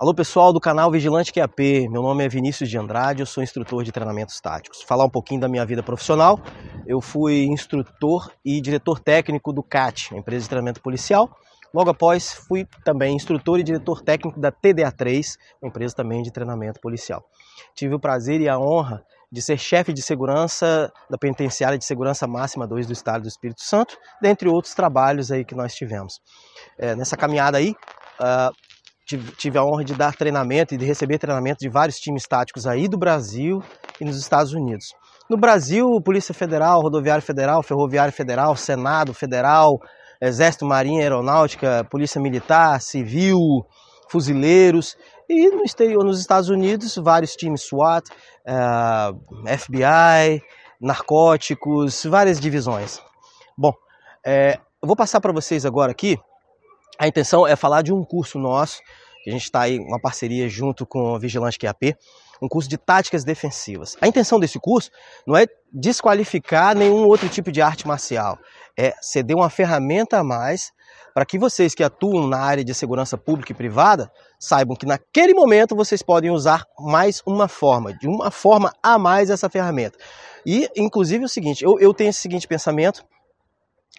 Alô pessoal do canal Vigilante QAP, meu nome é Vinícius de Andrade, eu sou instrutor de treinamentos táticos. Falar um pouquinho da minha vida profissional, eu fui instrutor e diretor técnico do CAT, empresa de treinamento policial. Logo após, fui também instrutor e diretor técnico da TDA3, empresa também de treinamento policial. Tive o prazer e a honra de ser chefe de segurança da Penitenciária de Segurança Máxima 2 do Estado do Espírito Santo, dentre outros trabalhos aí que nós tivemos. É, nessa caminhada aí, Uh, tive a honra de dar treinamento e de receber treinamento de vários times táticos aí do Brasil e nos Estados Unidos. No Brasil, Polícia Federal, Rodoviária Federal, Ferroviária Federal, Senado Federal, Exército, Marinha, Aeronáutica, Polícia Militar, Civil, Fuzileiros. E no exterior, nos Estados Unidos, vários times SWAT, eh, FBI, narcóticos, várias divisões. Bom, é, eu vou passar para vocês agora aqui a intenção é falar de um curso nosso, que a gente está aí uma parceria junto com a Vigilante QAP, um curso de táticas defensivas. A intenção desse curso não é desqualificar nenhum outro tipo de arte marcial, é ceder uma ferramenta a mais para que vocês que atuam na área de segurança pública e privada saibam que naquele momento vocês podem usar mais uma forma, de uma forma a mais essa ferramenta. E, inclusive, é o seguinte: eu, eu tenho esse seguinte pensamento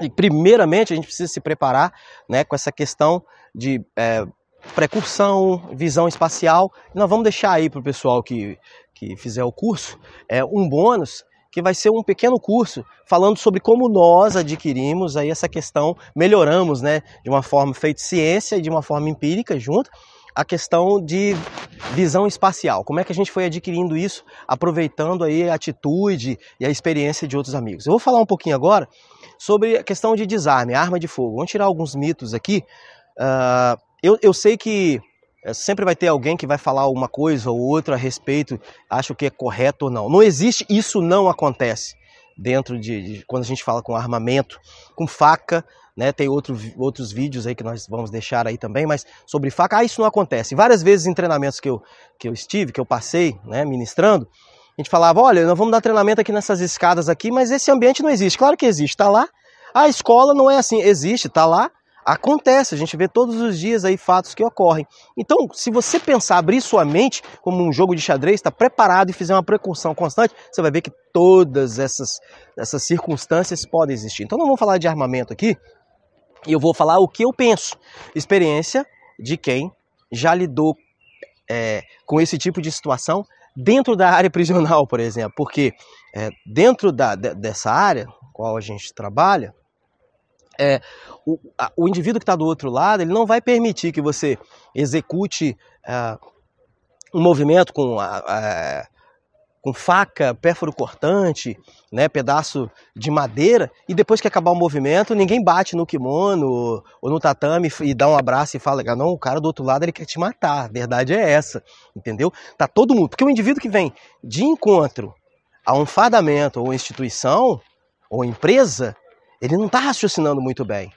e primeiramente a gente precisa se preparar né, com essa questão de é, precursão, visão espacial. Nós vamos deixar aí para o pessoal que, que fizer o curso é, um bônus que vai ser um pequeno curso falando sobre como nós adquirimos aí essa questão, melhoramos né, de uma forma feita ciência e de uma forma empírica junto, a questão de visão espacial. Como é que a gente foi adquirindo isso, aproveitando aí a atitude e a experiência de outros amigos. Eu vou falar um pouquinho agora sobre a questão de desarme, arma de fogo. Vamos tirar alguns mitos aqui. Uh, eu, eu sei que eh, sempre vai ter alguém que vai falar uma coisa ou outra a respeito, acho que é correto ou não. Não existe, isso não acontece dentro de, de quando a gente fala com armamento, com faca, né? Tem outro, outros vídeos aí que nós vamos deixar aí também, mas sobre faca, ah, isso não acontece. Várias vezes em treinamentos que eu, que eu estive, que eu passei, né, ministrando, a gente falava, olha, nós vamos dar treinamento aqui nessas escadas aqui, mas esse ambiente não existe. Claro que existe, está lá. A escola não é assim, existe, está lá. Acontece, a gente vê todos os dias aí fatos que ocorrem. Então, se você pensar, abrir sua mente como um jogo de xadrez, está preparado e fizer uma precursão constante, você vai ver que todas essas, essas circunstâncias podem existir. Então, não vou falar de armamento aqui, e eu vou falar o que eu penso. Experiência de quem já lidou é, com esse tipo de situação dentro da área prisional, por exemplo, porque é, dentro da, de, dessa área qual a gente trabalha, é, o, a, o indivíduo que está do outro lado ele não vai permitir que você execute é, um movimento com a, a com faca, pérforo cortante, né, pedaço de madeira, e depois que acabar o movimento, ninguém bate no kimono ou no tatame e dá um abraço e fala, ah, não, o cara do outro lado ele quer te matar, a verdade é essa, entendeu? Tá todo mundo, porque o indivíduo que vem de encontro a um fadamento ou instituição ou empresa, ele não está raciocinando muito bem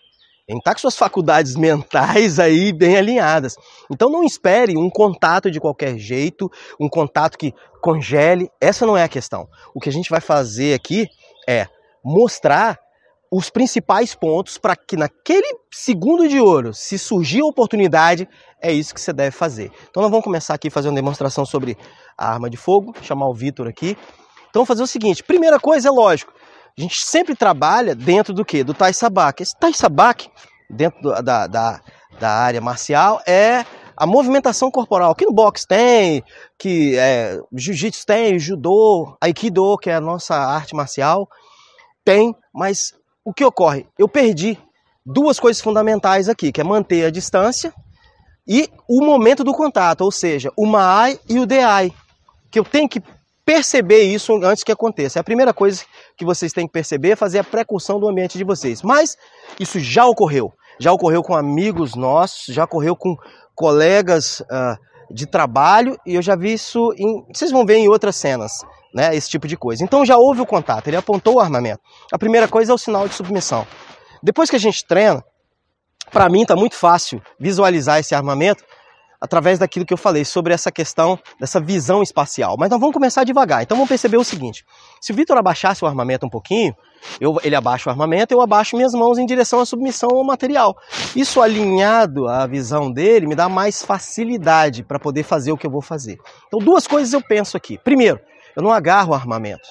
está com suas faculdades mentais aí bem alinhadas. Então não espere um contato de qualquer jeito, um contato que congele. Essa não é a questão. O que a gente vai fazer aqui é mostrar os principais pontos para que naquele segundo de ouro, se surgir a oportunidade, é isso que você deve fazer. Então nós vamos começar aqui fazendo demonstração sobre a arma de fogo, chamar o Vitor aqui. Então vamos fazer o seguinte, primeira coisa é lógico, a gente sempre trabalha dentro do que? Do Tai Sabak. Esse Tai Sabak, dentro do, da, da, da área marcial, é a movimentação corporal, que no boxe tem, que é, jiu-jitsu tem, judô, aikido, que é a nossa arte marcial, tem, mas o que ocorre? Eu perdi duas coisas fundamentais aqui, que é manter a distância e o momento do contato, ou seja, o MAI e o Deai. que eu tenho que perceber isso antes que aconteça. É a primeira coisa que vocês têm que perceber é fazer a precursão do ambiente de vocês. Mas isso já ocorreu. Já ocorreu com amigos nossos, já ocorreu com colegas uh, de trabalho e eu já vi isso em. Vocês vão ver em outras cenas, né? Esse tipo de coisa. Então já houve o contato, ele apontou o armamento. A primeira coisa é o sinal de submissão. Depois que a gente treina, para mim está muito fácil visualizar esse armamento através daquilo que eu falei sobre essa questão dessa visão espacial. Mas nós vamos começar devagar. Então vamos perceber o seguinte: se o Vitor abaixasse o armamento um pouquinho, eu, ele abaixa o armamento, eu abaixo minhas mãos em direção à submissão ao material. Isso alinhado à visão dele me dá mais facilidade para poder fazer o que eu vou fazer. Então duas coisas eu penso aqui. Primeiro, eu não agarro o armamento.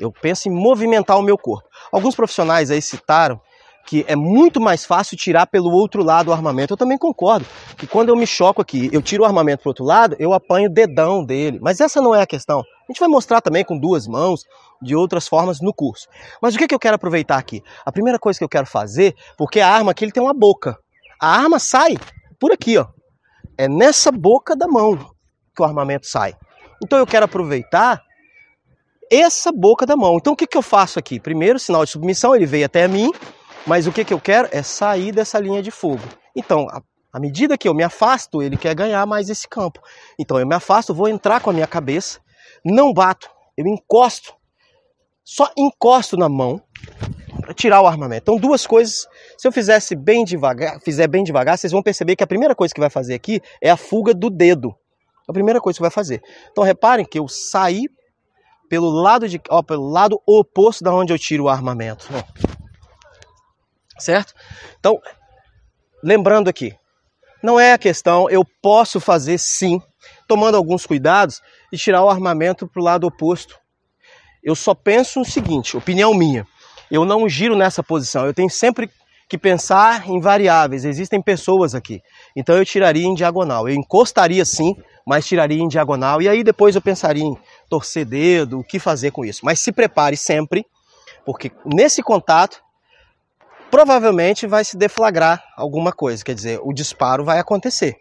Eu penso em movimentar o meu corpo. Alguns profissionais aí citaram que é muito mais fácil tirar pelo outro lado o armamento. Eu também concordo que quando eu me choco aqui, eu tiro o armamento para o outro lado, eu apanho o dedão dele. Mas essa não é a questão. A gente vai mostrar também com duas mãos, de outras formas no curso. Mas o que, que eu quero aproveitar aqui? A primeira coisa que eu quero fazer, porque a arma aqui ele tem uma boca. A arma sai por aqui, ó. É nessa boca da mão que o armamento sai. Então eu quero aproveitar essa boca da mão. Então o que, que eu faço aqui? Primeiro, sinal de submissão, ele veio até mim, mas o que, que eu quero é sair dessa linha de fogo. Então, a, à medida que eu me afasto, ele quer ganhar mais esse campo. Então, eu me afasto, vou entrar com a minha cabeça, não bato, eu encosto, só encosto na mão para tirar o armamento. Então, duas coisas. Se eu fizesse bem devagar, fizer bem devagar, vocês vão perceber que a primeira coisa que vai fazer aqui é a fuga do dedo. É a primeira coisa que vai fazer. Então, reparem que eu saí pelo lado de, ó, pelo lado oposto da onde eu tiro o armamento. Certo? Então, lembrando aqui, não é a questão, eu posso fazer sim, tomando alguns cuidados e tirar o armamento para o lado oposto. Eu só penso o seguinte, opinião minha, eu não giro nessa posição, eu tenho sempre que pensar em variáveis, existem pessoas aqui. Então eu tiraria em diagonal, eu encostaria sim, mas tiraria em diagonal e aí depois eu pensaria em torcer dedo, o que fazer com isso. Mas se prepare sempre, porque nesse contato provavelmente vai se deflagrar alguma coisa, quer dizer, o disparo vai acontecer,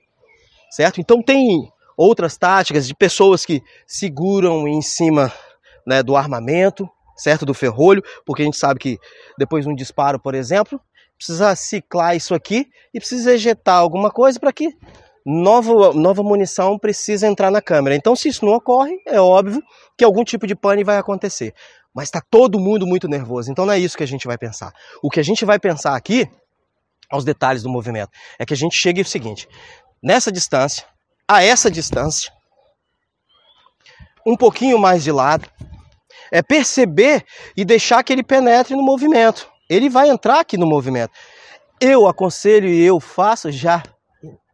certo? Então tem outras táticas de pessoas que seguram em cima né, do armamento, certo? Do ferrolho, porque a gente sabe que depois de um disparo, por exemplo, precisa ciclar isso aqui e precisa ejetar alguma coisa para que nova, nova munição precisa entrar na câmera. Então, se isso não ocorre, é óbvio que algum tipo de pane vai acontecer. Mas está todo mundo muito nervoso, então não é isso que a gente vai pensar. O que a gente vai pensar aqui, aos detalhes do movimento, é que a gente chega ao seguinte: nessa distância, a essa distância, um pouquinho mais de lado, é perceber e deixar que ele penetre no movimento. Ele vai entrar aqui no movimento. Eu aconselho e eu faço já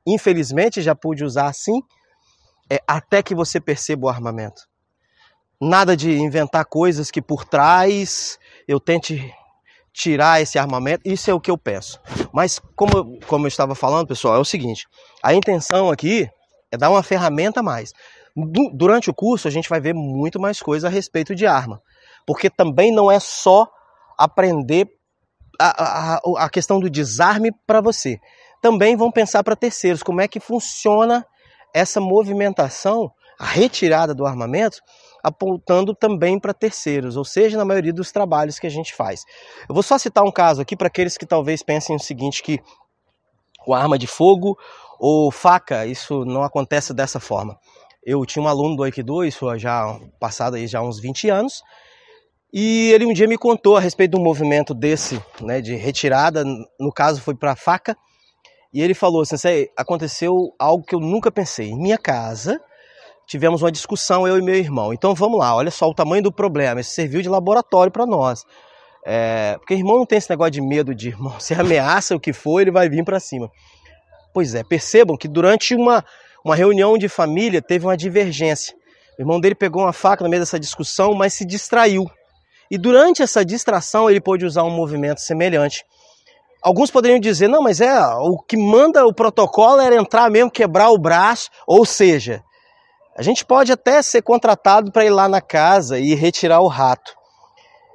Infelizmente, já pude usar assim, é, até que você perceba o armamento. Nada de inventar coisas que por trás eu tente tirar esse armamento, isso é o que eu peço. Mas como, como eu estava falando, pessoal, é o seguinte, a intenção aqui é dar uma ferramenta a mais. Durante o curso a gente vai ver muito mais coisa a respeito de arma, porque também não é só aprender a, a, a questão do desarme para você também vão pensar para terceiros como é que funciona essa movimentação, a retirada do armamento, apontando também para terceiros, ou seja, na maioria dos trabalhos que a gente faz. Eu vou só citar um caso aqui para aqueles que talvez pensem o seguinte que o arma de fogo ou faca, isso não acontece dessa forma. Eu tinha um aluno do Aikido, isso já passado aí já uns 20 anos, e ele um dia me contou a respeito de um movimento desse, né, de retirada, no caso foi para faca, e ele falou: Sensei, aconteceu algo que eu nunca pensei. Em minha casa, tivemos uma discussão, eu e meu irmão. Então vamos lá, olha só o tamanho do problema. Isso serviu de laboratório para nós. É, porque irmão não tem esse negócio de medo de irmão. Você ameaça o que for, ele vai vir para cima. Pois é, percebam que durante uma, uma reunião de família teve uma divergência. O irmão dele pegou uma faca no meio dessa discussão, mas se distraiu. E durante essa distração ele pôde usar um movimento semelhante. Alguns poderiam dizer, não, mas é o que manda o protocolo era entrar mesmo, quebrar o braço, ou seja, a gente pode até ser contratado para ir lá na casa e retirar o rato.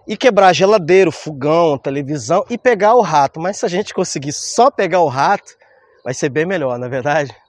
E quebrar geladeira, fogão, televisão e pegar o rato. Mas se a gente conseguir só pegar o rato, vai ser bem melhor, na é verdade?